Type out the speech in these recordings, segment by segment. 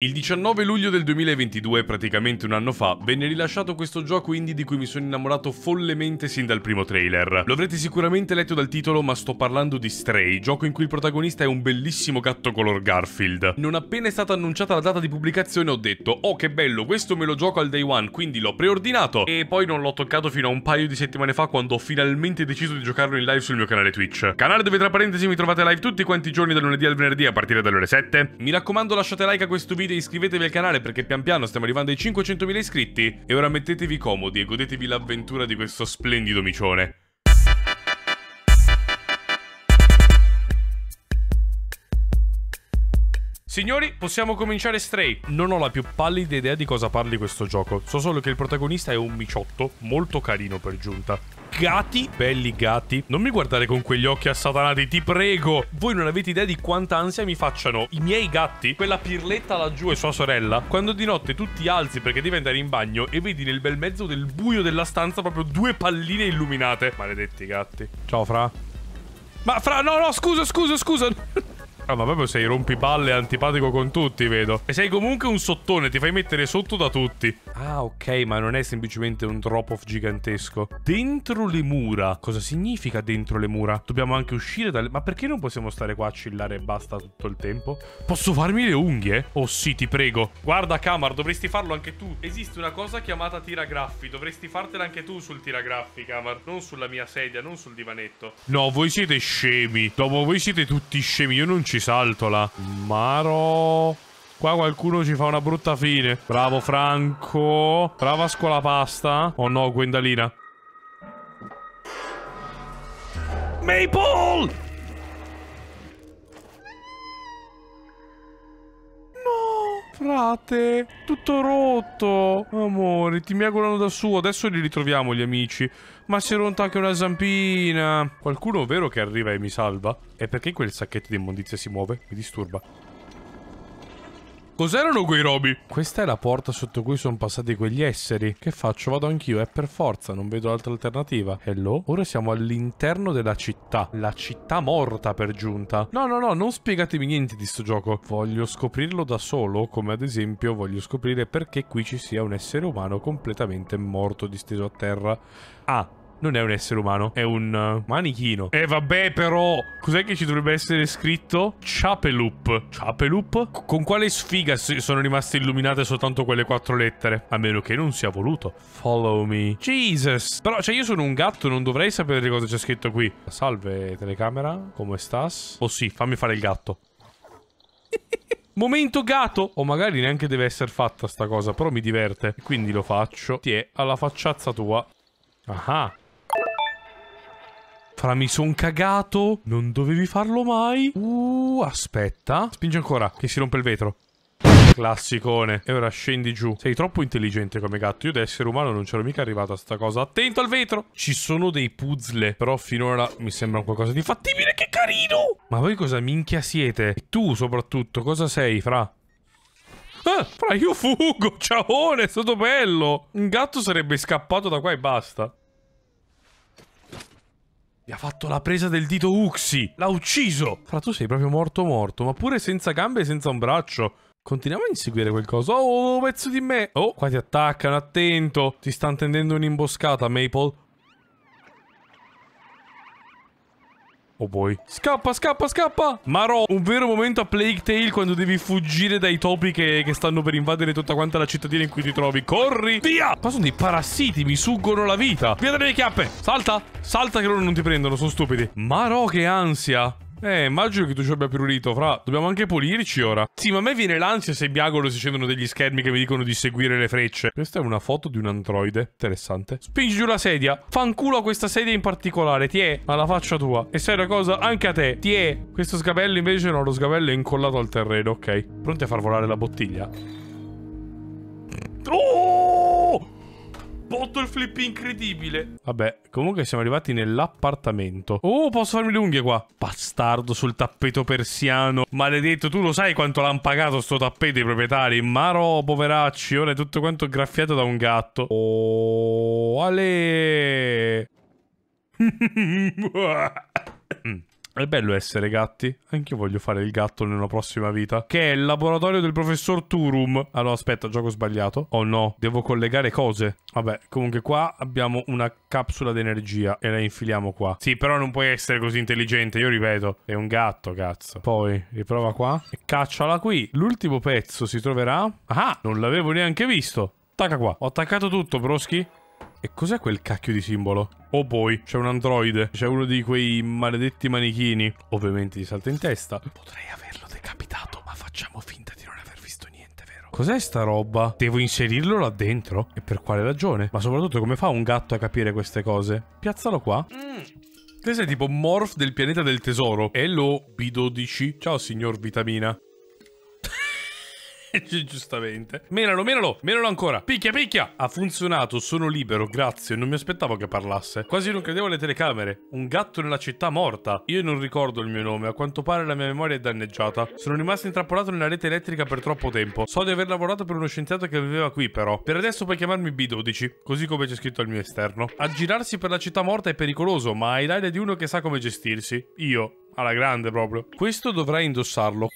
Il 19 luglio del 2022, praticamente un anno fa, venne rilasciato questo gioco indie di cui mi sono innamorato follemente sin dal primo trailer. Lo avrete sicuramente letto dal titolo, ma sto parlando di Stray, gioco in cui il protagonista è un bellissimo gatto color Garfield. Non appena è stata annunciata la data di pubblicazione ho detto, oh che bello, questo me lo gioco al day one, quindi l'ho preordinato e poi non l'ho toccato fino a un paio di settimane fa quando ho finalmente deciso di giocarlo in live sul mio canale Twitch. Canale dove tra parentesi mi trovate live tutti quanti i giorni dal lunedì al venerdì a partire dalle ore 7. Mi raccomando lasciate like a questo video video iscrivetevi al canale perché pian piano stiamo arrivando ai 500.000 iscritti e ora mettetevi comodi e godetevi l'avventura di questo splendido micione. Signori, possiamo cominciare Stray. Non ho la più pallida idea di cosa parli questo gioco. So solo che il protagonista è un miciotto, molto carino per giunta. Gatti, belli gatti. Non mi guardare con quegli occhi assatanati, ti prego. Voi non avete idea di quanta ansia mi facciano i miei gatti, quella pirletta laggiù e sua sorella, quando di notte tu ti alzi perché devi andare in bagno e vedi nel bel mezzo del buio della stanza proprio due palline illuminate. Maledetti gatti. Ciao, Fra. Ma Fra, no, no, scusa, scusa, scusa. Ah, ma proprio sei rompiballe antipatico con tutti, vedo. E sei comunque un sottone, ti fai mettere sotto da tutti. Ah, ok, ma non è semplicemente un drop-off gigantesco. Dentro le mura. Cosa significa dentro le mura? Dobbiamo anche uscire dalle... Ma perché non possiamo stare qua a chillare e basta tutto il tempo? Posso farmi le unghie? Oh sì, ti prego. Guarda, Kamar, dovresti farlo anche tu. Esiste una cosa chiamata tiragraffi. Dovresti fartela anche tu sul tiragraffi, Kamar. Non sulla mia sedia, non sul divanetto. No, voi siete scemi. Dopo voi siete tutti scemi. Io non ci ci saltola. Maro... Qua qualcuno ci fa una brutta fine. Bravo Franco. Brava scuola pasta. Oh no, Gwendalina. Maple! No, frate. Tutto rotto. Amore, ti miagolano da su. Adesso li ritroviamo gli amici. Ma si è rotta anche una zampina. Qualcuno vero che arriva e mi salva? E perché quel sacchetto di immondizia si muove? Mi disturba. Cos'erano quei robi? Questa è la porta sotto cui sono passati quegli esseri. Che faccio? Vado anch'io, è eh, per forza, non vedo altra alternativa. Hello? Ora siamo all'interno della città. La città morta per giunta. No, no, no, non spiegatemi niente di sto gioco. Voglio scoprirlo da solo, come ad esempio voglio scoprire perché qui ci sia un essere umano completamente morto disteso a terra. Ah, non è un essere umano, è un uh, manichino. E eh, vabbè però, cos'è che ci dovrebbe essere scritto? Chapeloop. Chapeloop? con quale sfiga sono rimaste illuminate soltanto quelle quattro lettere? A meno che non sia voluto. Follow me. Jesus. Però, cioè, io sono un gatto, non dovrei sapere cosa c'è scritto qui. Salve, telecamera. Come stas? Oh sì, fammi fare il gatto. Momento gatto! O magari neanche deve essere fatta sta cosa, però mi diverte. Quindi lo faccio. Ti è alla facciazza tua. Ah, fra, mi son cagato. Non dovevi farlo mai. Uh, aspetta. Spingi ancora, che si rompe il vetro. Classicone. E ora scendi giù. Sei troppo intelligente come gatto. Io da essere umano non c'ero mica arrivato a sta cosa. Attento al vetro. Ci sono dei puzzle. Però finora mi sembra qualcosa di fattibile. Che carino. Ma voi cosa minchia siete? E tu soprattutto cosa sei, fra? Ah, fra, io fugo. Ciao, è stato bello. Un gatto sarebbe scappato da qua e basta. Gli ha fatto la presa del dito Uxi. L'ha ucciso. Fra tu sei proprio morto morto, ma pure senza gambe e senza un braccio. Continuiamo a inseguire qualcosa. Oh, oh, oh pezzo di me. Oh, qua ti attaccano, attento. Ti stanno tendendo un'imboscata, Maple. Oh boy. Scappa, scappa, scappa! Marò, un vero momento a Plague Tale quando devi fuggire dai topi che, che, stanno per invadere tutta quanta la cittadina in cui ti trovi. Corri! Via! Qua sono dei parassiti, mi suggono la vita. Via dalle mie chiappe! Salta! Salta che loro non ti prendono, sono stupidi. Marò, che ansia! Eh, immagino che tu ci abbia prurito, fra. Dobbiamo anche pulirci ora. Sì, ma a me viene l'ansia se biagolo si scendono degli schermi che mi dicono di seguire le frecce. Questa è una foto di un androide. Interessante. Spingi giù la sedia. Fanculo a questa sedia in particolare. Ti è alla faccia tua. E sai una cosa? Anche a te. Ti è. Questo sgabello invece no, lo sgabello è incollato al terreno, ok. Pronti a far volare la bottiglia? Oh! botto flip incredibile. Vabbè, comunque siamo arrivati nell'appartamento. Oh, posso farmi le unghie qua. Bastardo sul tappeto persiano. Maledetto, tu lo sai quanto l'hanno pagato sto tappeto i proprietari. Maro, poveracci, ora è tutto quanto graffiato da un gatto. Oh, ale. Mm. È bello essere gatti. Anche io voglio fare il gatto nella prossima vita. Che è il laboratorio del professor Turum. Allora, aspetta, gioco sbagliato. Oh no, devo collegare cose. Vabbè, comunque qua abbiamo una capsula d'energia e la infiliamo qua. Sì, però non puoi essere così intelligente, io ripeto. È un gatto, cazzo. Poi, riprova qua. E cacciala qui. L'ultimo pezzo si troverà... Ah, non l'avevo neanche visto. Attacca qua. Ho attaccato tutto, broschi. E cos'è quel cacchio di simbolo? Oh poi, c'è un androide, c'è uno di quei maledetti manichini. Ovviamente gli salta in testa. Potrei averlo decapitato, ma facciamo finta di non aver visto niente, vero? Cos'è sta roba? Devo inserirlo là dentro? E per quale ragione? Ma soprattutto come fa un gatto a capire queste cose? Piazzalo qua. Mm. Te sei tipo Morph del pianeta del tesoro. Hello, B12. Ciao, signor Vitamina. Giustamente. Menalo, menalo, menalo ancora. Picchia, picchia. Ha funzionato, sono libero, grazie. Non mi aspettavo che parlasse. Quasi non credevo alle telecamere. Un gatto nella città morta. Io non ricordo il mio nome, a quanto pare la mia memoria è danneggiata. Sono rimasto intrappolato nella rete elettrica per troppo tempo. So di aver lavorato per uno scienziato che viveva qui, però. Per adesso puoi chiamarmi B12, così come c'è scritto al mio esterno. Aggirarsi per la città morta è pericoloso, ma hai l'aria di uno che sa come gestirsi. Io. Alla grande proprio. Questo dovrai indossarlo.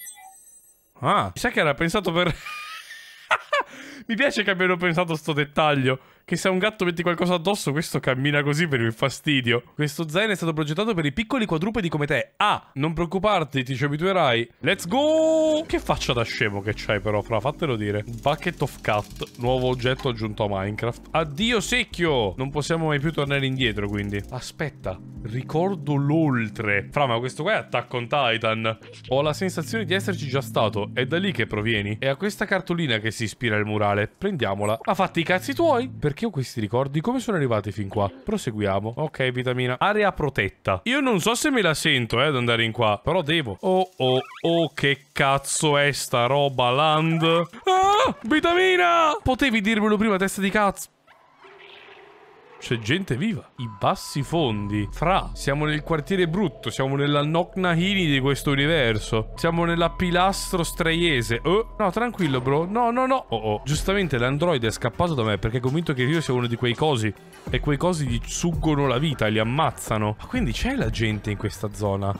Ah, sai che era pensato per... Mi piace che abbiano pensato a sto dettaglio che se a un gatto metti qualcosa addosso, questo cammina così per il fastidio. Questo zaino è stato progettato per i piccoli quadrupedi come te. Ah, non preoccuparti, ti ci abituerai. Let's go! Che faccia da scemo che c'hai però, fra, fatelo dire. Bucket of Cat, nuovo oggetto aggiunto a Minecraft. Addio secchio! Non possiamo mai più tornare indietro, quindi. Aspetta, ricordo l'oltre. Fra, ma questo qua è Attack on Titan. Ho la sensazione di esserci già stato, è da lì che provieni. È a questa cartolina che si ispira il murale. Prendiamola. Ha fatti i cazzi tuoi? Per perché ho questi ricordi? Come sono arrivati fin qua? Proseguiamo. Ok, vitamina. Area protetta. Io non so se me la sento, eh, ad andare in qua. Però devo. Oh, oh, oh, che cazzo è sta roba, land? Ah, vitamina! Potevi dirmelo prima, testa di cazzo. C'è gente viva i bassi fondi. Fra, siamo nel quartiere brutto, siamo nella Noknahini di questo universo. Siamo nella pilastro straiese. Oh, no, tranquillo, bro. No, no, no. Oh, oh. Giustamente l'androide è scappato da me perché è convinto che io sia uno di quei cosi. E quei cosi gli suggono la vita, li ammazzano. Ma quindi c'è la gente in questa zona?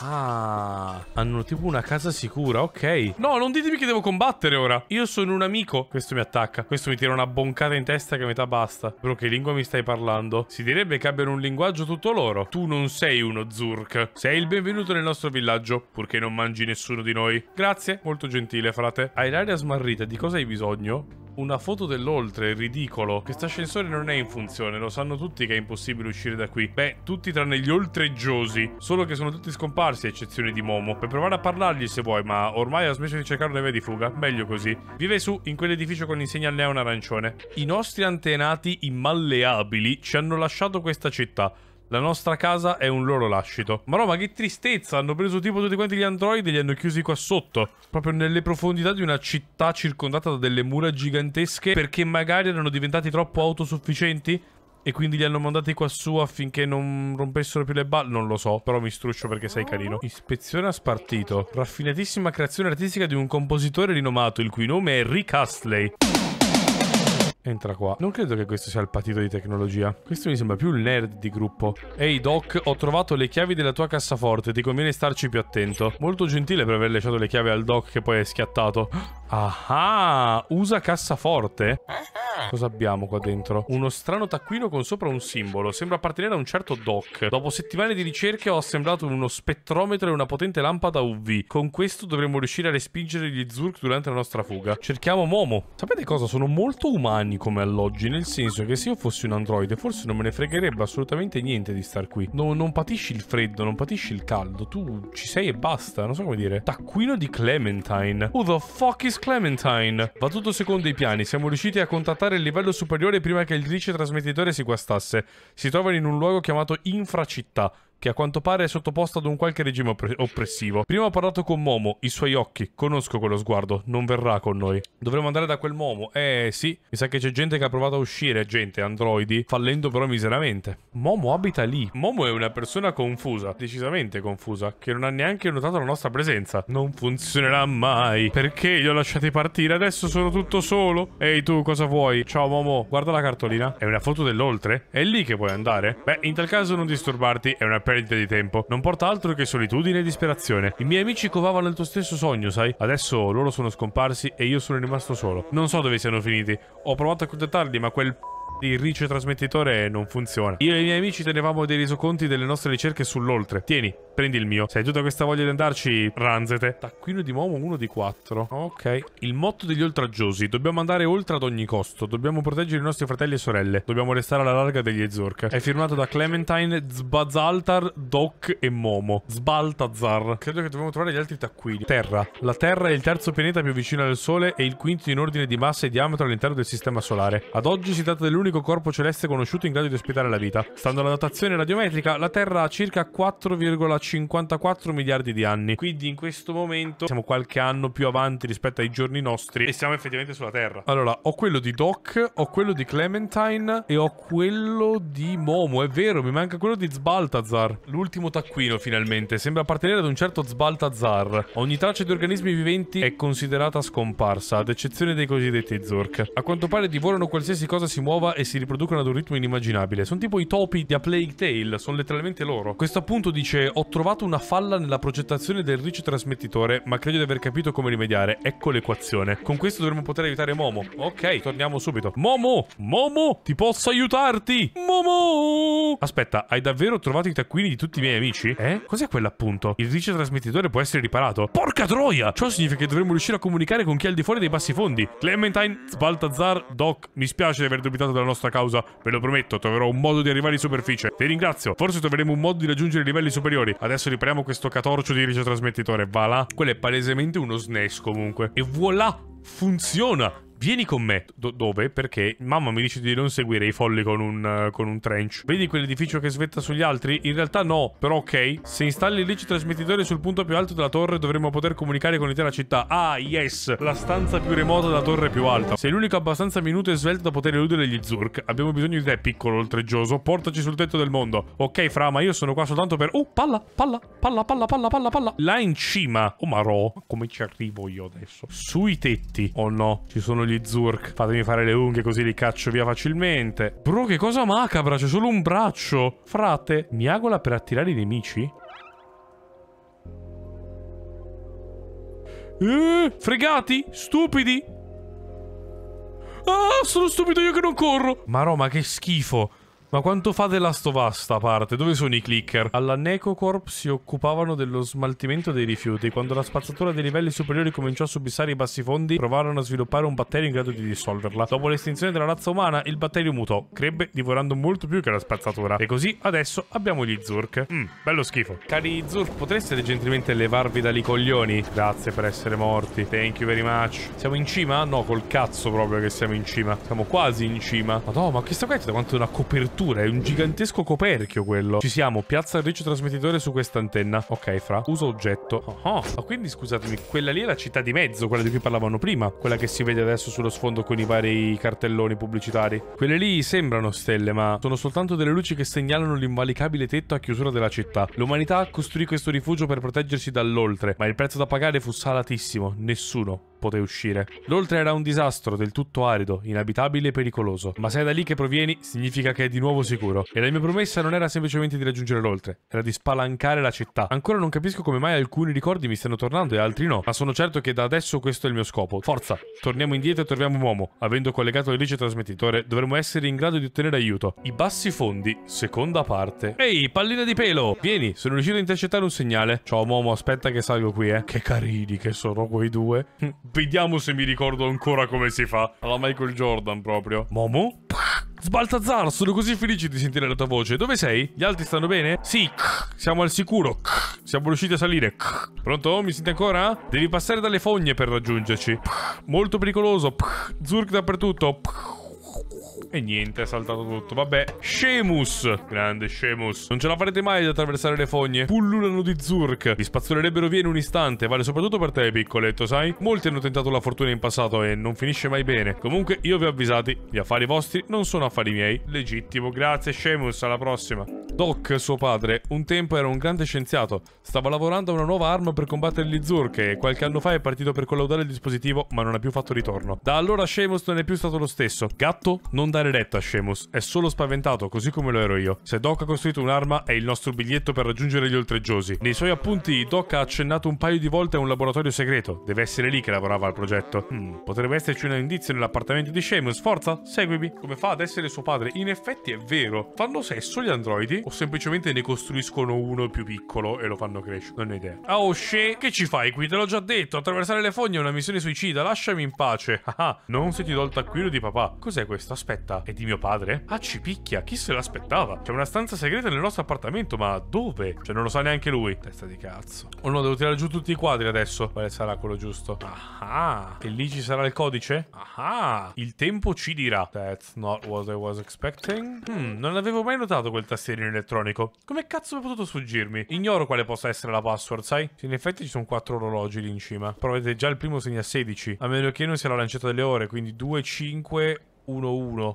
Ah, hanno tipo una casa sicura, ok. No, non ditemi che devo combattere ora. Io sono un amico. Questo mi attacca. Questo mi tira una boncata in testa che a metà basta. Bro, che lingua mi stai parlando? Si direbbe piacerebbe che abbiano un linguaggio tutto loro. Tu non sei uno Zurk. Sei il benvenuto nel nostro villaggio, purché non mangi nessuno di noi. Grazie, molto gentile, frate. Hai l'aria smarrita, di cosa hai bisogno? Una foto dell'oltre, ridicolo. Che ascensore non è in funzione, lo sanno tutti che è impossibile uscire da qui. Beh, tutti tranne gli oltreggiosi, solo che sono tutti scomparsi a eccezione di Momo. Per provare a parlargli se vuoi, ma ormai ha smesso di cercare una via di fuga, meglio così. Vive su, in quell'edificio con l'insegna neon arancione. I nostri antenati immalleabili ci hanno lasciato questa città. La nostra casa è un loro lascito. Ma roba, che tristezza! Hanno preso tipo tutti quanti gli androidi e li hanno chiusi qua sotto. Proprio nelle profondità di una città circondata da delle mura gigantesche perché magari erano diventati troppo autosufficienti? E quindi li hanno mandati qua su affinché non rompessero più le balle? Non lo so, però mi struccio perché sei carino. Ispezione a spartito. Raffinatissima creazione artistica di un compositore rinomato, il cui nome è Rick Astley. Entra qua. Non credo che questo sia il patito di tecnologia. Questo mi sembra più il nerd di gruppo. Ehi hey Doc, ho trovato le chiavi della tua cassaforte. Ti conviene starci più attento. Molto gentile per aver lasciato le chiavi al Doc che poi è schiattato. Ah, ah, usa cassaforte? Ah Cosa abbiamo qua dentro? Uno strano taccuino con sopra un simbolo. Sembra appartenere a un certo Doc. Dopo settimane di ricerche ho assemblato uno spettrometro e una potente lampada UV. Con questo dovremmo riuscire a respingere gli Zurk durante la nostra fuga. Cerchiamo Momo. Sapete cosa? Sono molto umani come alloggi, nel senso che se io fossi un androide forse non me ne fregherebbe assolutamente niente di star qui. No, non patisci il freddo, non patisci il caldo. Tu ci sei e basta, non so come dire. Taccuino di Clementine. Who the fuck is Clementine? Va tutto secondo i piani. Siamo riusciti a contattare ascoltare il livello superiore prima che il glitch trasmettitore si guastasse. Si trovano in un luogo chiamato Infracittà che a quanto pare è sottoposto ad un qualche regime oppressivo. Prima ho parlato con Momo, i suoi occhi, conosco quello sguardo, non verrà con noi. Dovremmo andare da quel Momo, eh sì, mi sa che c'è gente che ha provato a uscire, gente, androidi, fallendo però miseramente. Momo abita lì. Momo è una persona confusa, decisamente confusa, che non ha neanche notato la nostra presenza. Non funzionerà mai. Perché li ho lasciati partire? Adesso sono tutto solo. Ehi tu, cosa vuoi? Ciao Momo, guarda la cartolina. È una foto dell'oltre? È lì che puoi andare? Beh, in tal caso non disturbarti, è una perdita di tempo. Non porta altro che solitudine e disperazione. I miei amici covavano il tuo stesso sogno, sai? Adesso loro sono scomparsi e io sono rimasto solo. Non so dove siano finiti. Ho provato a contattarli, ma quel il ricetrasmettitore non funziona. Io e i miei amici tenevamo dei resoconti delle nostre ricerche sull'oltre. Tieni, prendi il mio. Se hai tutta questa voglia di andarci, ranzete. Tacquino di momo, uno di quattro. Ok. Il motto degli oltraggiosi. Dobbiamo andare oltre ad ogni costo. Dobbiamo proteggere i nostri fratelli e sorelle. Dobbiamo restare alla larga degli Zork. È firmato da Clementine, Zbazaltar, Doc e Momo. Zbaltazar. Credo che dobbiamo trovare gli altri taccuini. Terra. La Terra è il terzo pianeta più vicino al Sole e il quinto in ordine di massa e diametro all'interno del Sistema Solare. Ad oggi si tratta dell'unico l'unico corpo celeste conosciuto in grado di ospitare la vita. Stando alla datazione radiometrica, la Terra ha circa 4,54 miliardi di anni. Quindi in questo momento siamo qualche anno più avanti rispetto ai giorni nostri e siamo effettivamente sulla Terra. Allora, ho quello di Doc, ho quello di Clementine e ho quello di Momo. È vero, mi manca quello di Sbaltazar. L'ultimo taccuino, finalmente. Sembra appartenere ad un certo Sbaltazar. Ogni traccia di organismi viventi è considerata scomparsa, ad eccezione dei cosiddetti Zork. A quanto pare divorano qualsiasi cosa si muova e si riproducono ad un ritmo inimmaginabile. Sono tipo i topi di A Plague Tale, sono letteralmente loro. Questo appunto dice ho trovato una falla nella progettazione del trasmettitore, ma credo di aver capito come rimediare. Ecco l'equazione. Con questo dovremmo poter aiutare Momo. Ok, torniamo subito. Momo! Momo! Ti posso aiutarti! Momo! Aspetta, hai davvero trovato i taccuini di tutti i miei amici? Eh? Cos'è quell'appunto? Il trasmettitore può essere riparato? Porca troia! Ciò significa che dovremmo riuscire a comunicare con chi è al di fuori dei bassi fondi. Clementine, Sbaltazar, Doc, mi spiace di aver dubitato della nostra causa, ve lo prometto, troverò un modo di arrivare in superficie. Ti ringrazio, forse troveremo un modo di raggiungere livelli superiori. Adesso ripariamo questo catorcio di ricetrasmettitore, va là. Quello è palesemente uno SNES comunque. E voilà! Funziona! Vieni con me. Do dove? Perché mamma mi dice di non seguire i folli con un, uh, con un trench. Vedi quell'edificio che svetta sugli altri? In realtà no, però ok. Se installi lì il trasmettitore sul punto più alto della torre dovremmo poter comunicare con l'intera città. Ah, yes! La stanza più remota della torre più alta. Sei l'unico abbastanza minuto e svelto da poter eludere gli Zurk. Abbiamo bisogno di te, piccolo oltreggioso. Portaci sul tetto del mondo. Ok, Fra, ma io sono qua soltanto per... Oh, palla, palla, palla, palla, palla, palla, palla. Là in cima. Oh, marò. Come ci arrivo io adesso? Sui tetti. Oh no, ci sono gli gli Zurk. Fatemi fare le unghie così li caccio via facilmente. Bro, che cosa macabra, c'è solo un braccio. Frate, miagola per attirare i nemici? Eh, fregati, stupidi. Ah, sono stupido io che non corro. Ma Roma, che schifo. Ma quanto fa The Last of Us sta parte? Dove sono i clicker? Alla Necocorp si occupavano dello smaltimento dei rifiuti. Quando la spazzatura dei livelli superiori cominciò a subissare i bassi fondi, provarono a sviluppare un batterio in grado di dissolverla. Dopo l'estinzione della razza umana, il batterio mutò, crebbe divorando molto più che la spazzatura. E così adesso abbiamo gli Zurk. Mmm, bello schifo. Cari Zurk, potreste gentilmente levarvi da coglioni? Grazie per essere morti. Thank you very much. Siamo in cima? No, col cazzo proprio che siamo in cima. Siamo quasi in cima. Madonna, ma questa qua è da quanto è una copertura struttura, è un gigantesco coperchio quello. Ci siamo, piazza il retrotrasmettitore su questa antenna. Ok, fra, uso oggetto. Oh, oh. Ma quindi scusatemi, quella lì è la città di mezzo, quella di cui parlavano prima. Quella che si vede adesso sullo sfondo con i vari cartelloni pubblicitari. Quelle lì sembrano stelle, ma sono soltanto delle luci che segnalano l'invalicabile tetto a chiusura della città. L'umanità costruì questo rifugio per proteggersi dall'oltre, ma il prezzo da pagare fu salatissimo. Nessuno poté uscire. L'oltre era un disastro del tutto arido, inabitabile e pericoloso, ma se è da lì che provieni significa che è di nuovo sicuro. E la mia promessa non era semplicemente di raggiungere l'oltre, era di spalancare la città. Ancora non capisco come mai alcuni ricordi mi stanno tornando e altri no, ma sono certo che da adesso questo è il mio scopo. Forza, torniamo indietro e troviamo un uomo. Avendo collegato il trasmettitore, dovremmo essere in grado di ottenere aiuto. I bassi fondi, seconda parte. Ehi, pallina di pelo! Vieni, sono riuscito a intercettare un segnale. Ciao, Momo, aspetta che salgo qui, eh. Che carini che sono quei due. Hm, Vediamo se mi ricordo ancora come si fa. Alla Michael Jordan proprio. Momo? Sbaltazzar, sono così felice di sentire la tua voce. Dove sei? Gli altri stanno bene? Sì, siamo al sicuro. Siamo riusciti a salire. Pronto? Mi senti ancora? Devi passare dalle fogne per raggiungerci. Molto pericoloso. Zurk dappertutto. E niente, è saltato tutto. Vabbè, Shemus. Grande Shemus. Non ce la farete mai ad attraversare le fogne. Pullulano di Zurk. Vi spazzolerebbero via in un istante. Vale soprattutto per te, piccoletto, sai? Molti hanno tentato la fortuna in passato e non finisce mai bene. Comunque, io vi ho avvisati. Gli affari vostri non sono affari miei. Legittimo. Grazie, Shemus. Alla prossima. Doc, suo padre, un tempo era un grande scienziato. Stava lavorando a una nuova arma per combattere gli Zurk e qualche anno fa è partito per collaudare il dispositivo, ma non ha più fatto ritorno. Da allora Shemus non è più stato lo stesso. Gatto, non da dare retta a Shemus, è solo spaventato così come lo ero io. Se Doc ha costruito un'arma è il nostro biglietto per raggiungere gli oltreggiosi. Nei suoi appunti Doc ha accennato un paio di volte a un laboratorio segreto, deve essere lì che lavorava al progetto. Hmm, potrebbe esserci un indizio nell'appartamento di Shemus, forza, seguimi. Come fa ad essere suo padre? In effetti è vero, fanno sesso gli androidi o semplicemente ne costruiscono uno più piccolo e lo fanno crescere? Non ho idea. Ah, oh, She, che ci fai qui? Te l'ho già detto, attraversare le fogne è una missione suicida, lasciami in pace. Ah, ah, non se ti do il taccuino di papà. Cos'è questo? Aspetta porta. E di mio padre? Ah, ci picchia, chi se l'aspettava? C'è una stanza segreta nel nostro appartamento, ma dove? Cioè, non lo sa neanche lui. Testa di cazzo. Oh no, devo tirare giù tutti i quadri adesso. Quale sarà quello giusto? Ah, e lì ci sarà il codice? Ah, il tempo ci dirà. That's not what I was expecting. Hmm, non avevo mai notato quel tastierino elettronico. Come cazzo mi è potuto sfuggirmi? Ignoro quale possa essere la password, sai? Sì, in effetti ci sono quattro orologi lì in cima. Però vedete, già il primo segna 16. A meno che non sia la lancetta delle ore, quindi 2, 5, 1-1.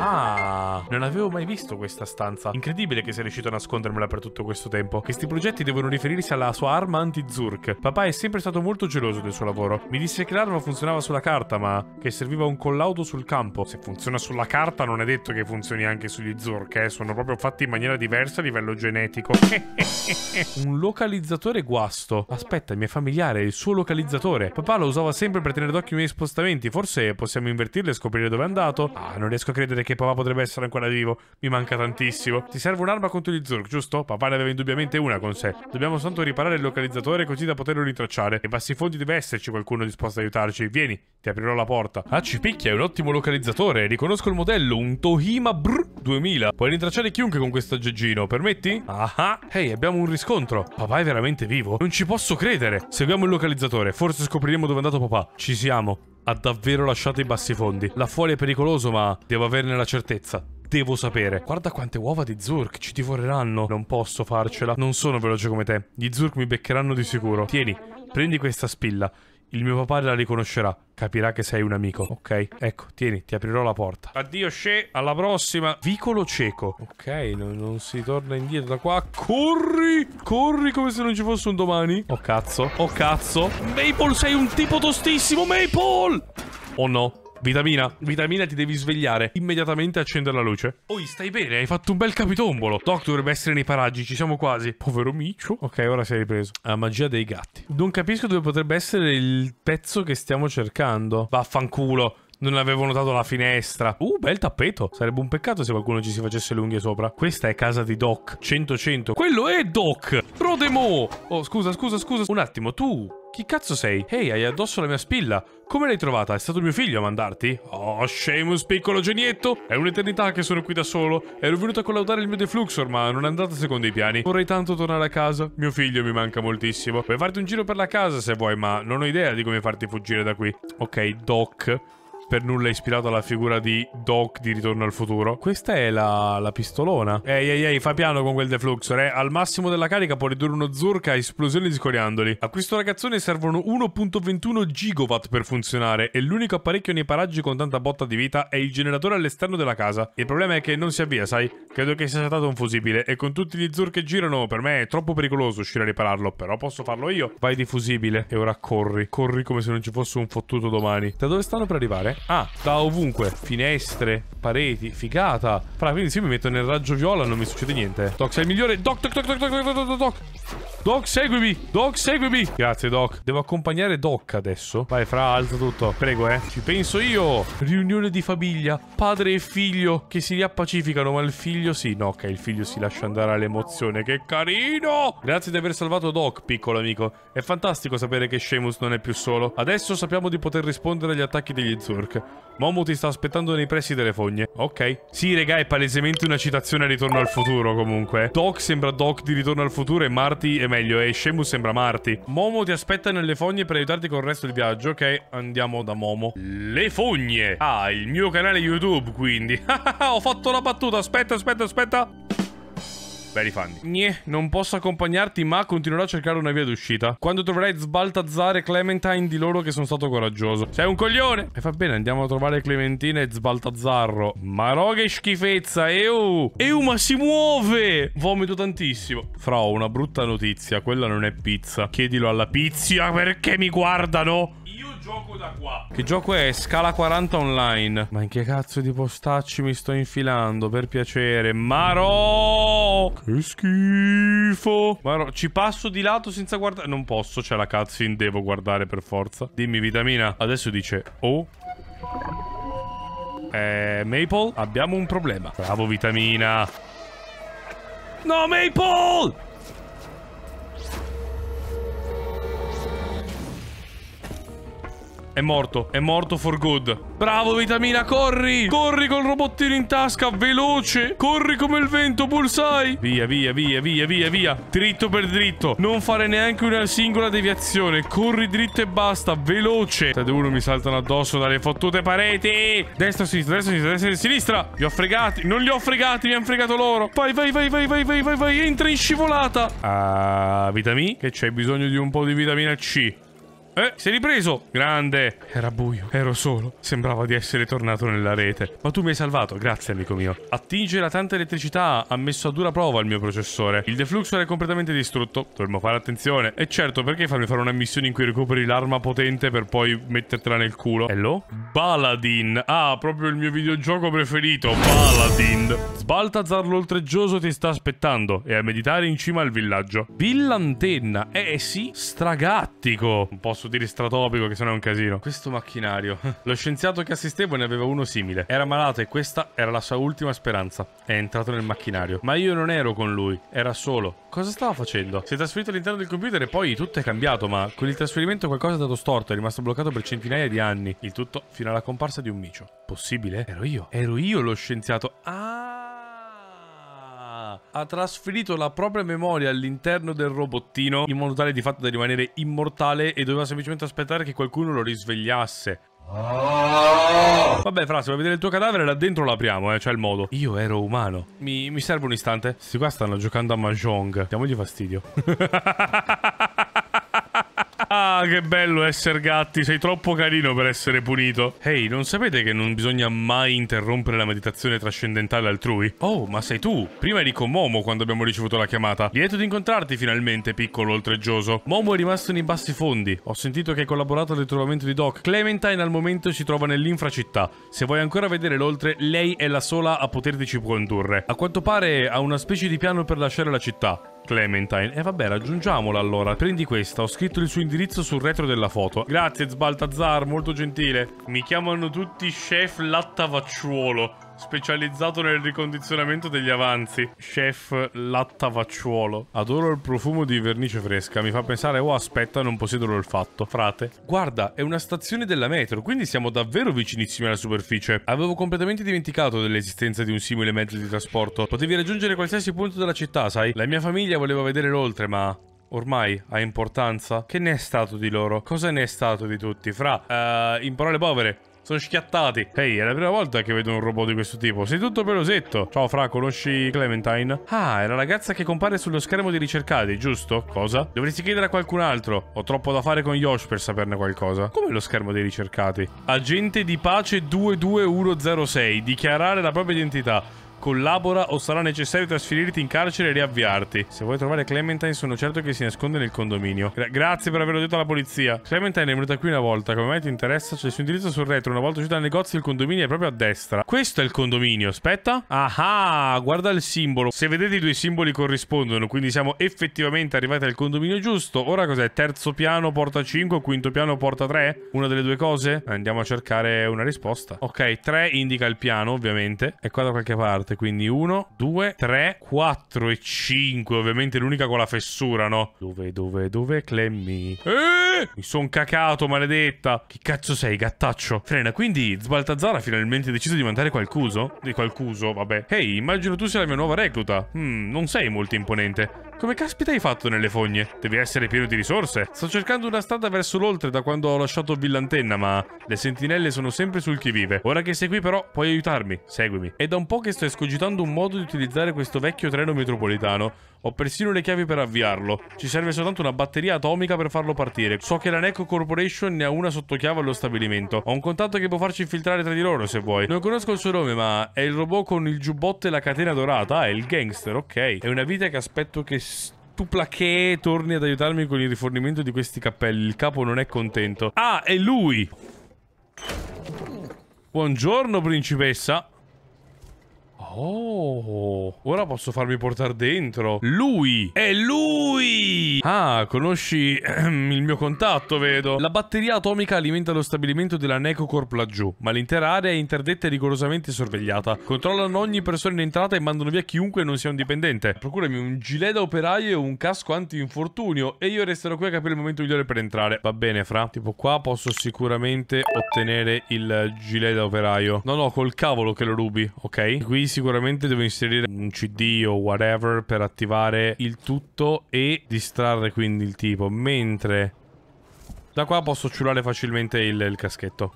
Ah, non avevo mai visto questa stanza. Incredibile che sia riuscito a nascondermela per tutto questo tempo. Questi progetti devono riferirsi alla sua arma anti-Zurk. Papà è sempre stato molto geloso del suo lavoro. Mi disse che l'arma funzionava sulla carta, ma che serviva un collaudo sul campo. Se funziona sulla carta non è detto che funzioni anche sugli Zurk, eh. Sono proprio fatti in maniera diversa a livello genetico. un localizzatore guasto. Aspetta, mi è familiare, il suo localizzatore. Papà lo usava sempre per tenere d'occhio i miei spostamenti. Forse possiamo invertirle e scoprire dove andava passato? Ah, non riesco a credere che papà potrebbe essere ancora vivo. Mi manca tantissimo. Ti serve un'arma contro gli Zurg, giusto? Papà ne aveva indubbiamente una con sé. Dobbiamo soltanto riparare il localizzatore così da poterlo ritracciare. E bassi fondi deve esserci qualcuno disposto ad aiutarci. Vieni, ti aprirò la porta. Ah, ci picchia, è un ottimo localizzatore. Riconosco il modello, un Tohima Brr 2000. Puoi rintracciare chiunque con questo aggeggino, permetti? Ah, ah. ehi, hey, abbiamo un riscontro. Papà è veramente vivo? Non ci posso credere. Seguiamo il localizzatore, forse scopriremo dove è andato papà. Ci siamo ha davvero lasciato i bassi fondi. Là fuori è pericoloso, ma devo averne la certezza. Devo sapere. Guarda quante uova di Zurk ci divoreranno. Non posso farcela. Non sono veloce come te. Gli Zurk mi beccheranno di sicuro. Tieni, prendi questa spilla. Il mio papà la riconoscerà. Capirà che sei un amico, ok? Ecco, tieni, ti aprirò la porta. Addio, Sce, alla prossima. Vicolo cieco. Ok, no, non si torna indietro da qua. Corri! Corri come se non ci fosse un domani. Oh, cazzo. Oh, cazzo. Maple, sei un tipo tostissimo, Maple! Oh, no. Vitamina, vitamina ti devi svegliare Immediatamente accendere la luce Oi stai bene hai fatto un bel capitombolo Doc dovrebbe essere nei paraggi ci siamo quasi Povero Miccio Ok ora si è ripreso La magia dei gatti Non capisco dove potrebbe essere il pezzo che stiamo cercando Vaffanculo non avevo notato la finestra. Uh, bel tappeto. Sarebbe un peccato se qualcuno ci si facesse le unghie sopra. Questa è casa di Doc. 100-100. Quello è Doc. Rodemo. Oh, scusa, scusa, scusa. Un attimo, tu chi cazzo sei? Ehi, hey, hai addosso la mia spilla. Come l'hai trovata? È stato mio figlio a mandarti? Oh, Seamus, piccolo genietto! È un'eternità che sono qui da solo. Ero venuto a collaudare il mio defluxor, ma non è andata secondo i piani. Vorrei tanto tornare a casa. Mio figlio mi manca moltissimo. Puoi farti un giro per la casa se vuoi, ma non ho idea di come farti fuggire da qui. Ok, Doc per nulla ispirato alla figura di Doc di Ritorno al Futuro. Questa è la, la pistolona. Ehi, ehi, ehi, fa piano con quel defluxor, eh. Al massimo della carica può ridurre uno zurca a esplosioni di scoriandoli. A questo ragazzone servono 1.21 gigawatt per funzionare e l'unico apparecchio nei paraggi con tanta botta di vita è il generatore all'esterno della casa. Il problema è che non si avvia, sai? Credo che sia stato un fusibile e con tutti gli zur che girano per me è troppo pericoloso uscire a ripararlo, però posso farlo io. Vai di fusibile e ora corri. Corri come se non ci fosse un fottuto domani. Da dove stanno per arrivare? Ah, da ovunque. Finestre, pareti, figata. Fra, quindi se io mi metto nel raggio viola non mi succede niente. Doc, sei il migliore. Doc, doc, doc, doc, doc, doc, doc, doc. Doc, seguimi. Doc, seguimi. Grazie, Doc. Devo accompagnare Doc adesso. Vai, fra, alza tutto. Prego, eh. Ci penso io. Riunione di famiglia. Padre e figlio che si riappacificano, ma il figlio sì. No, ok, il figlio si lascia andare all'emozione. Che carino. Grazie di aver salvato Doc, piccolo amico. È fantastico sapere che Sheamus non è più solo. Adesso sappiamo di poter rispondere agli attacchi degli Zur. York. Momo ti sta aspettando nei pressi delle fogne. Ok. Sì, regà, è palesemente una citazione a Ritorno al futuro, comunque. Doc sembra Doc di Ritorno al futuro e Marty è meglio, e Shemu sembra Marty. Momo ti aspetta nelle fogne per aiutarti con il resto del viaggio. Ok, andiamo da Momo. Le fogne! Ah, il mio canale YouTube, quindi. Ho fatto la battuta, aspetta, aspetta, aspetta. Very funny. Gne, non posso accompagnarti, ma continuerò a cercare una via d'uscita. Quando dovrai sbaltazzare Clementine di loro che sono stato coraggioso. Sei un coglione! E va bene, andiamo a trovare Clementine e sbaltazzarro. Ma no, che schifezza, eu! Eu, ma si muove! Vomito tantissimo. Fra, ho una brutta notizia, quella non è pizza. Chiedilo alla pizza perché mi guardano gioco da qua. Che gioco è? Scala 40 online. Ma in che cazzo di postacci mi sto infilando? Per piacere. Maro! Che schifo! Maro, ci passo di lato senza guardare. Non posso, c'è la cutscene, devo guardare per forza. Dimmi, vitamina. Adesso dice... Oh... Eh, Maple, abbiamo un problema. Bravo, vitamina. No, Maple! È morto. È morto for good. Bravo, Vitamina, corri! Corri col robottino in tasca, veloce! Corri come il vento, bullseye! Via, via, via, via, via, via. Dritto per dritto. Non fare neanche una singola deviazione. Corri dritto e basta, veloce. 3, uno 1, mi saltano addosso dalle fottute pareti. Destra, sinistra, destra, sinistra, destra, sinistra. Li ho fregati. Non li ho fregati, mi hanno fregato loro. Vai, vai, vai, vai, vai, vai, vai, vai. Entra in scivolata. Ah, vitamina, che c'è bisogno di un po' di vitamina C. Eh, sei ripreso? Grande. Era buio, ero solo. Sembrava di essere tornato nella rete. Ma tu mi hai salvato, grazie amico mio. Attingere a tanta elettricità ha messo a dura prova il mio processore. Il defluxor è completamente distrutto. Dovremmo fare attenzione. E certo, perché farmi fare una missione in cui recuperi l'arma potente per poi mettertela nel culo? Hello? Baladin. Ah, proprio il mio videogioco preferito. Baladin. Sbaltazar l'oltreggioso ti sta aspettando e a meditare in cima al villaggio. Villantenna. Eh, eh sì, stragattico. Non posso posso dire stratopico che sennò è un casino. Questo macchinario. Lo scienziato che assistevo ne aveva uno simile. Era malato e questa era la sua ultima speranza. È entrato nel macchinario. Ma io non ero con lui, era solo. Cosa stava facendo? Si è trasferito all'interno del computer e poi tutto è cambiato, ma con il trasferimento qualcosa è andato storto, è rimasto bloccato per centinaia di anni. Il tutto fino alla comparsa di un micio. Possibile? Ero io. Ero io lo scienziato. Ah! ha trasferito la propria memoria all'interno del robottino in modo tale di fatto da rimanere immortale e doveva semplicemente aspettare che qualcuno lo risvegliasse. Vabbè, Fra, se vuoi vedere il tuo cadavere là dentro lo apriamo, eh, c'è cioè il modo. Io ero umano. Mi, mi serve un istante. Questi qua stanno giocando a Mahjong. Diamogli fastidio. che bello essere gatti, sei troppo carino per essere punito. Ehi, hey, non sapete che non bisogna mai interrompere la meditazione trascendentale altrui? Oh, ma sei tu! Prima eri con Momo quando abbiamo ricevuto la chiamata. Lieto di incontrarti finalmente, piccolo oltreggioso. Momo è rimasto nei bassi fondi. Ho sentito che hai collaborato al ritrovamento di Doc. Clementine al momento si trova nell'infracittà. Se vuoi ancora vedere l'oltre, lei è la sola a poterti ci condurre. A quanto pare ha una specie di piano per lasciare la città. Clementine. E eh, vabbè, raggiungiamola allora. Prendi questa, ho scritto il suo indirizzo sul retro della foto. Grazie Zbaltazar, molto gentile. Mi chiamano tutti Chef Lattavacciuolo specializzato nel ricondizionamento degli avanzi. Chef Lattavacciuolo. Adoro il profumo di vernice fresca. Mi fa pensare, oh aspetta, non possiedo l'olfatto. Frate, guarda, è una stazione della metro, quindi siamo davvero vicinissimi alla superficie. Avevo completamente dimenticato dell'esistenza di un simile mezzo di trasporto. Potevi raggiungere qualsiasi punto della città, sai? La mia famiglia voleva vedere l'oltre, ma ormai ha importanza? Che ne è stato di loro? Cosa ne è stato di tutti? Fra, uh, in parole povere, sono schiattati. Ehi, hey, è la prima volta che vedo un robot di questo tipo. Sei tutto pelosetto. Ciao, Fra, conosci Clementine? Ah, è la ragazza che compare sullo schermo di ricercati, giusto? Cosa? Dovresti chiedere a qualcun altro. Ho troppo da fare con Yosh per saperne qualcosa. Come lo schermo dei ricercati? Agente di pace 22106. Dichiarare la propria identità collabora o sarà necessario trasferirti in carcere e riavviarti. Se vuoi trovare Clementine sono certo che si nasconde nel condominio. Gra grazie per averlo detto alla polizia. Clementine è venuta qui una volta, come mai ti interessa? C'è il suo indirizzo sul retro, una volta uscita dal negozio il condominio è proprio a destra. Questo è il condominio, aspetta. Ah, guarda il simbolo. Se vedete i due simboli corrispondono, quindi siamo effettivamente arrivati al condominio giusto. Ora cos'è? Terzo piano porta 5, quinto piano porta 3? Una delle due cose? Andiamo a cercare una risposta. Ok, 3 indica il piano ovviamente. È qua da qualche parte carte, quindi 1, 2, 3, 4 e 5. Ovviamente l'unica con la fessura, no? Dove, dove, dove, Clemmy? Eh! Mi son cacato, maledetta. Chi cazzo sei, gattaccio? Frena, quindi Zbaltazzar ha finalmente deciso di mandare qualcuno? Di qualcuno, vabbè. Ehi, hey, immagino tu sia la mia nuova recluta. Hmm, non sei molto imponente. Come caspita hai fatto nelle fogne? Devi essere pieno di risorse. Sto cercando una strada verso l'oltre da quando ho lasciato Villantenna, ma le sentinelle sono sempre sul chi vive. Ora che sei qui però, puoi aiutarmi. Seguimi. È da un po' che sto escludendo escogitando un modo di utilizzare questo vecchio treno metropolitano. Ho persino le chiavi per avviarlo. Ci serve soltanto una batteria atomica per farlo partire. So che la Neco Corporation ne ha una sotto chiave allo stabilimento. Ho un contatto che può farci infiltrare tra di loro se vuoi. Non conosco il suo nome, ma è il robot con il giubbotto e la catena dorata. Ah, è il gangster, ok. È una vita che aspetto che quintupla che torni ad aiutarmi con il rifornimento di questi cappelli. Il capo non è contento. Ah, è lui! Buongiorno, principessa. Oh, ora posso farmi portare dentro. Lui! È lui! Ah, conosci ehm, il mio contatto, vedo. La batteria atomica alimenta lo stabilimento della Necocorp laggiù, ma l'intera area è interdetta e rigorosamente sorvegliata. Controllano ogni persona in entrata e mandano via chiunque non sia un dipendente. Procurami un gilet da operaio e un casco anti-infortunio e io resterò qui a capire il momento migliore per entrare. Va bene, fra. Tipo qua posso sicuramente ottenere il gilet da operaio. No, no, col cavolo che lo rubi, ok? Qui sicuramente devo inserire un cd o whatever per attivare il tutto e distrarre quindi il tipo mentre da qua posso ciulare facilmente il, il caschetto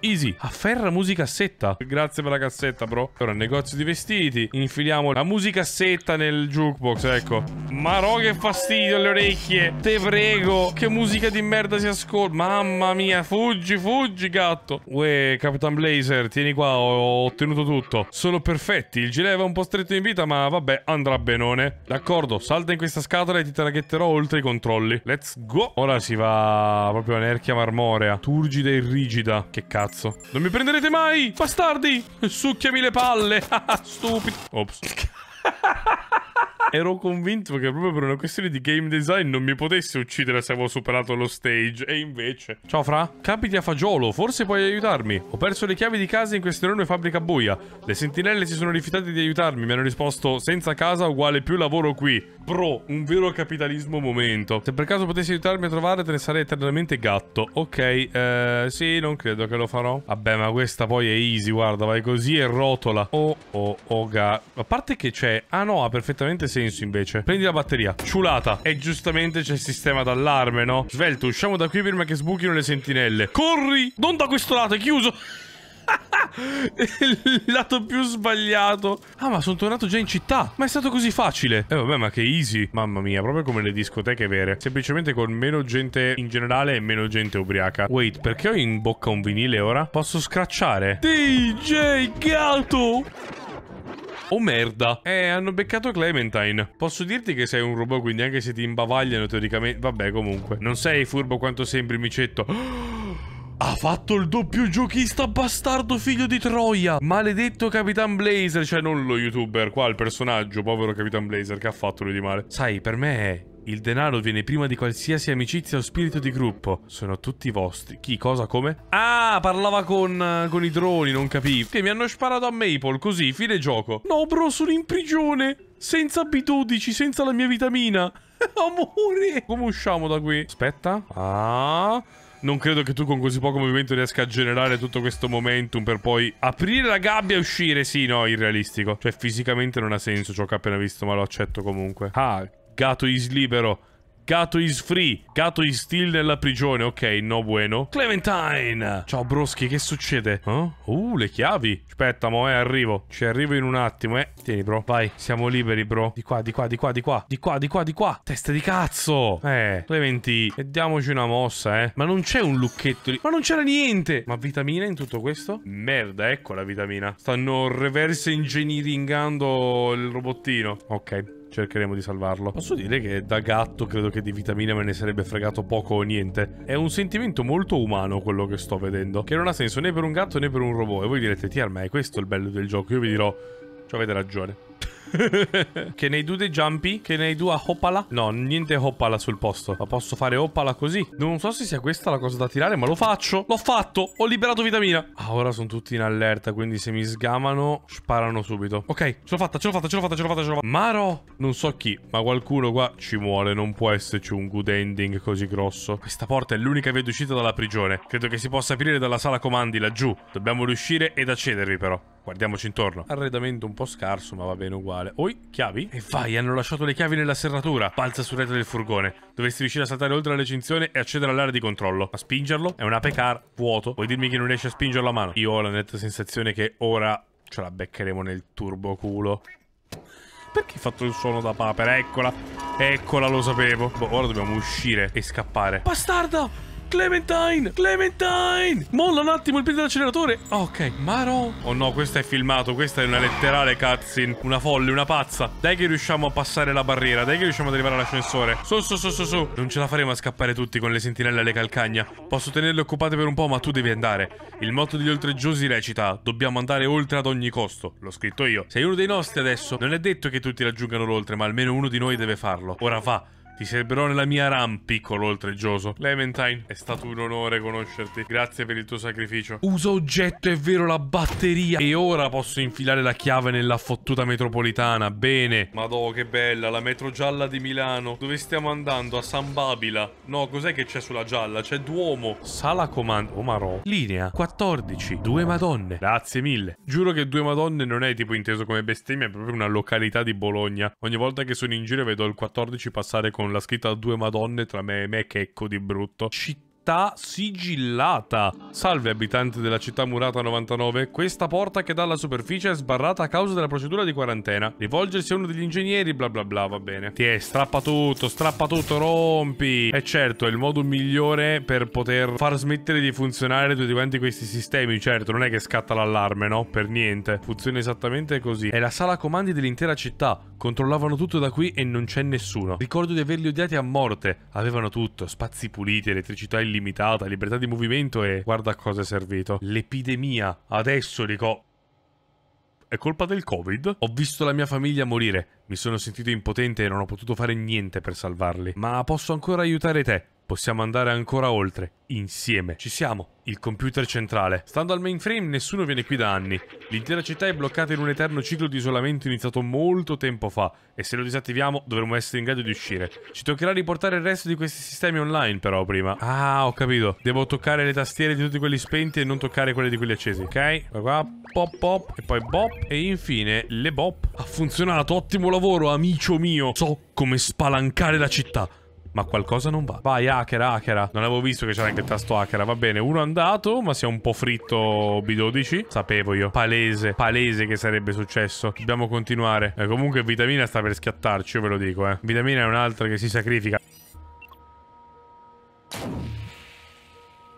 Easy. Afferra musicassetta. Grazie per la cassetta, bro. Allora, negozio di vestiti. Infiliamo la musicassetta nel jukebox, ecco. Marò che fastidio alle orecchie. Te prego. Che musica di merda si ascolta. Mamma mia. Fuggi, fuggi, gatto. Uè, Capitan Blazer, tieni qua. Ho ottenuto tutto. Sono perfetti. Il gilet va un po' stretto in vita, ma vabbè, andrà benone. D'accordo, salta in questa scatola e ti traghetterò oltre i controlli. Let's go. Ora si va proprio a un'erchia marmorea. Turgida e rigida. Che cazzo cazzo. Non mi prenderete mai, bastardi! Succhiami le palle! Ah, Stupido. Ops. ero convinto che proprio per una questione di game design non mi potesse uccidere se avevo superato lo stage. E invece... Ciao Fra, capiti a fagiolo, forse puoi aiutarmi. Ho perso le chiavi di casa in questa enorme fabbrica buia. Le sentinelle si sono rifiutate di aiutarmi, mi hanno risposto senza casa uguale più lavoro qui. Bro, un vero capitalismo momento. Se per caso potessi aiutarmi a trovare te ne sarei eternamente gatto. Ok, eh, sì, non credo che lo farò. Vabbè, ma questa poi è easy, guarda, vai così e rotola. Oh, oh, oh, ga. A parte che c'è... Ah no, ha perfettamente senso senso invece. Prendi la batteria. Ciulata. E giustamente c'è il sistema d'allarme, no? Svelto, usciamo da qui prima che sbuchino le sentinelle. Corri! Non da questo lato, è chiuso! il lato più sbagliato. Ah, ma sono tornato già in città. Ma è stato così facile. Eh, vabbè, ma che easy. Mamma mia, proprio come le discoteche vere. Semplicemente con meno gente in generale e meno gente ubriaca. Wait, perché ho in bocca un vinile ora? Posso scracciare? DJ Gato! Oh merda. Eh, hanno beccato Clementine. Posso dirti che sei un robot, quindi anche se ti imbavagliano teoricamente... Vabbè, comunque. Non sei furbo quanto sembri, micetto. Ha fatto il doppio giochista bastardo figlio di Troia Maledetto Capitan Blazer Cioè non lo youtuber qua il personaggio Povero Capitan Blazer che ha fatto lui di male Sai per me il denaro viene prima di qualsiasi amicizia o spirito di gruppo. Sono tutti vostri. Chi, cosa, come? Ah, parlava con, con i droni, non capivo. Che mi hanno sparato a Maple, così, fine gioco. No, bro, sono in prigione. Senza B12, senza la mia vitamina. Amore. Come usciamo da qui? Aspetta. Ah... Non credo che tu con così poco movimento riesca a generare tutto questo momentum per poi aprire la gabbia e uscire. Sì, no, irrealistico. Cioè, fisicamente non ha senso ciò che ho appena visto, ma lo accetto comunque. Ah, Gato is libero. Gato is free. Gato is still nella prigione. Ok, no bueno. Clementine! Ciao broschi, che succede? Huh? Uh, le chiavi. Aspetta, mo, eh, arrivo. Ci arrivo in un attimo, eh. Tieni, bro. Vai, siamo liberi, bro. Di qua, di qua, di qua, di qua. Di qua, di qua, di qua. Testa di cazzo! Eh, Clementi, e diamoci una mossa, eh. Ma non c'è un lucchetto lì. Ma non c'era niente! Ma vitamina in tutto questo? Merda, ecco la vitamina. Stanno reverse engineeringando il robottino. Ok, cercheremo di salvarlo. Posso dire che da gatto credo che di vitamina me ne sarebbe fregato poco o niente. È un sentimento molto umano quello che sto vedendo, che non ha senso né per un gatto né per un robot. E voi direte, Tiarma, è questo il bello del gioco? Io vi dirò... Cioè avete ragione. che nei due dei jumpy? Che nei due a hoppala? No, niente hoppala sul posto. Ma posso fare hoppala così? Non so se sia questa la cosa da tirare, ma lo faccio. L'ho fatto. Ho liberato vitamina. Ah, ora sono tutti in allerta, quindi se mi sgamano, sparano subito. Ok, ce l'ho fatta, ce l'ho fatta, ce l'ho fatta, ce l'ho fatta, ce l'ho fatta. Maro! Non so chi, ma qualcuno qua ci muore. Non può esserci un good ending così grosso. Questa porta è l'unica via d'uscita dalla prigione. Credo che si possa aprire dalla sala comandi laggiù. Dobbiamo riuscire ed accedervi però. Guardiamoci intorno. Arredamento un po' scarso, ma va bene uguale. Oi, chiavi? E vai, hanno lasciato le chiavi nella serratura. Balza sul retro del furgone. Dovresti riuscire a saltare oltre la recinzione e accedere all'area di controllo. Ma spingerlo? È un apecar vuoto. Vuoi dirmi che non riesci a spingerlo a mano? Io ho la netta sensazione che ora ce la beccheremo nel turbo culo. Perché hai fatto il suono da papera? Eccola. Eccola, lo sapevo. Boh, ora dobbiamo uscire e scappare. Bastarda! Clementine! Clementine! Molla un attimo il piede dell'acceleratore. Ah, ok, Maro. Oh no, questo è filmato. Questa è una letterale cutscene. Una folle, una pazza. Dai che riusciamo a passare la barriera. Dai che riusciamo ad arrivare all'ascensore. Su, su, su, su, su. Non ce la faremo a scappare tutti con le sentinelle alle calcagna. Posso tenerle occupate per un po', ma tu devi andare. Il motto degli oltreggiosi recita: Dobbiamo andare oltre ad ogni costo. L'ho scritto io. Sei uno dei nostri adesso. Non è detto che tutti raggiungano l'oltre, ma almeno uno di noi deve farlo. Ora va. Ti servirò nella mia RAM, piccolo oltreggioso. Leventine, è stato un onore conoscerti. Grazie per il tuo sacrificio. Uso oggetto, è vero, la batteria. E ora posso infilare la chiave nella fottuta metropolitana. Bene. Madò, che bella, la metro gialla di Milano. Dove stiamo andando? A San Babila. No, cos'è che c'è sulla gialla? C'è Duomo. Sala comando. Oh, marò. Linea 14. Due madonne. Grazie mille. Giuro che due madonne non è tipo inteso come bestemmia, è proprio una località di Bologna. Ogni volta che sono in giro vedo il 14 passare con con la scritta due madonne tra me e me che ecco di brutto. Ci città sigillata. Salve abitanti della città murata 99, questa porta che dà alla superficie è sbarrata a causa della procedura di quarantena. Rivolgersi a uno degli ingegneri, bla bla bla, va bene. Ti è, strappa tutto, strappa tutto, rompi. E certo, è il modo migliore per poter far smettere di funzionare tutti quanti questi sistemi, certo, non è che scatta l'allarme, no? Per niente. Funziona esattamente così. È la sala comandi dell'intera città. Controllavano tutto da qui e non c'è nessuno. Ricordo di averli odiati a morte. Avevano tutto, spazi puliti, elettricità illimitata illimitata, libertà di movimento e guarda a cosa è servito. L'epidemia, adesso dico... È colpa del Covid? Ho visto la mia famiglia morire, mi sono sentito impotente e non ho potuto fare niente per salvarli. Ma posso ancora aiutare te, Possiamo andare ancora oltre. Insieme. Ci siamo. Il computer centrale. Stando al mainframe nessuno viene qui da anni. L'intera città è bloccata in un eterno ciclo di isolamento iniziato molto tempo fa e se lo disattiviamo dovremo essere in grado di uscire. Ci toccherà riportare il resto di questi sistemi online però prima. Ah, ho capito. Devo toccare le tastiere di tutti quelli spenti e non toccare quelle di quelli accesi. Ok? Qua, pop pop e poi bop e infine le bop. Ha funzionato. Ottimo lavoro, amico mio. So come spalancare la città. Ma qualcosa non va. Vai, hacker, hacker. Non avevo visto che c'era anche il tasto hacker. Va bene, uno è andato, ma si è un po' fritto B12. Sapevo io. Palese, palese che sarebbe successo. Dobbiamo continuare. Eh, comunque vitamina sta per schiattarci, io ve lo dico, eh. Vitamina è un'altra che si sacrifica.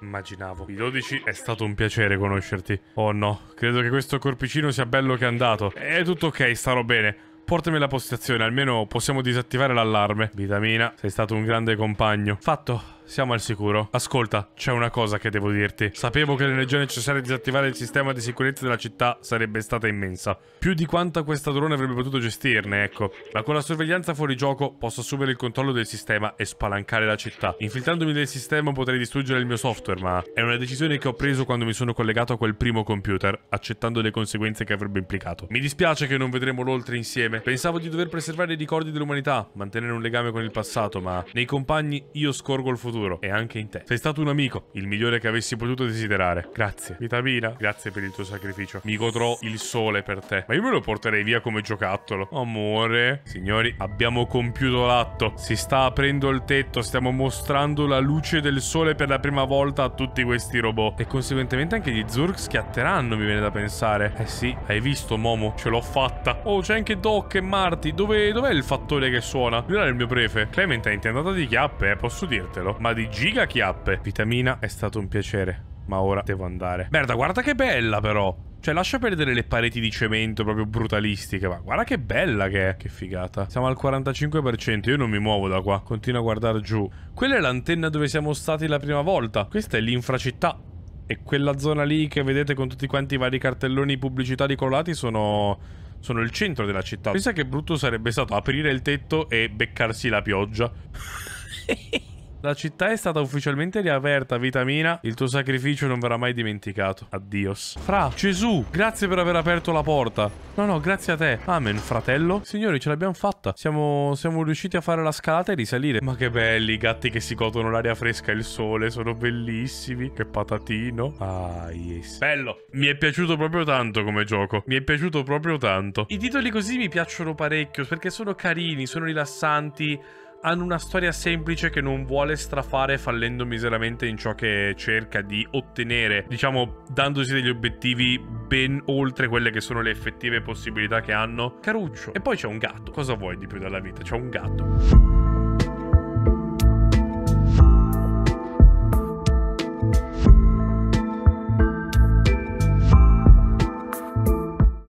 Immaginavo. b 12 è stato un piacere conoscerti. Oh no, credo che questo corpicino sia bello che è andato. È tutto ok, starò bene portami la postazione, almeno possiamo disattivare l'allarme. Vitamina, sei stato un grande compagno. Fatto siamo al sicuro. Ascolta, c'è una cosa che devo dirti. Sapevo che l'energia necessaria a disattivare il sistema di sicurezza della città sarebbe stata immensa. Più di quanto questa drone avrebbe potuto gestirne, ecco. Ma con la sorveglianza fuori gioco posso assumere il controllo del sistema e spalancare la città. Infiltrandomi nel sistema potrei distruggere il mio software, ma è una decisione che ho preso quando mi sono collegato a quel primo computer, accettando le conseguenze che avrebbe implicato. Mi dispiace che non vedremo l'oltre insieme. Pensavo di dover preservare i ricordi dell'umanità, mantenere un legame con il passato, ma nei compagni io scorgo il futuro futuro e anche in te. Sei stato un amico, il migliore che avessi potuto desiderare. Grazie. Vitamina, grazie per il tuo sacrificio. Mi godrò il sole per te. Ma io me lo porterei via come giocattolo. Amore. Signori, abbiamo compiuto l'atto. Si sta aprendo il tetto, stiamo mostrando la luce del sole per la prima volta a tutti questi robot. E conseguentemente anche gli Zurk schiatteranno, mi viene da pensare. Eh sì, hai visto Momo, ce l'ho fatta. Oh, c'è anche Doc e Marty. Dov'è dov il fattore che suona? Lui era il mio prefe. Clement è intendata di chiappe, eh, posso dirtelo. Ma ma di giga chiappe. Vitamina, è stato un piacere, ma ora devo andare. Merda, guarda che bella però. Cioè, lascia perdere le pareti di cemento proprio brutalistiche, ma guarda che bella che è. Che figata. Siamo al 45%, io non mi muovo da qua. Continuo a guardare giù. Quella è l'antenna dove siamo stati la prima volta. Questa è l'infracittà. E quella zona lì che vedete con tutti quanti i vari cartelloni pubblicitari colati sono... Sono il centro della città. Pensa che brutto sarebbe stato aprire il tetto e beccarsi la pioggia. La città è stata ufficialmente riaperta, vitamina. Il tuo sacrificio non verrà mai dimenticato. Addios. Fra, Gesù, grazie per aver aperto la porta. No, no, grazie a te. Amen, fratello. Signori, ce l'abbiamo fatta. Siamo, siamo riusciti a fare la scalata e risalire. Ma che belli, i gatti che si godono l'aria fresca e il sole. Sono bellissimi. Che patatino. Ah, yes. Bello. Mi è piaciuto proprio tanto come gioco. Mi è piaciuto proprio tanto. I titoli così mi piacciono parecchio perché sono carini, sono rilassanti hanno una storia semplice che non vuole strafare fallendo miseramente in ciò che cerca di ottenere, diciamo dandosi degli obiettivi ben oltre quelle che sono le effettive possibilità che hanno. Caruccio. E poi c'è un gatto. Cosa vuoi di più dalla vita? C'è un gatto.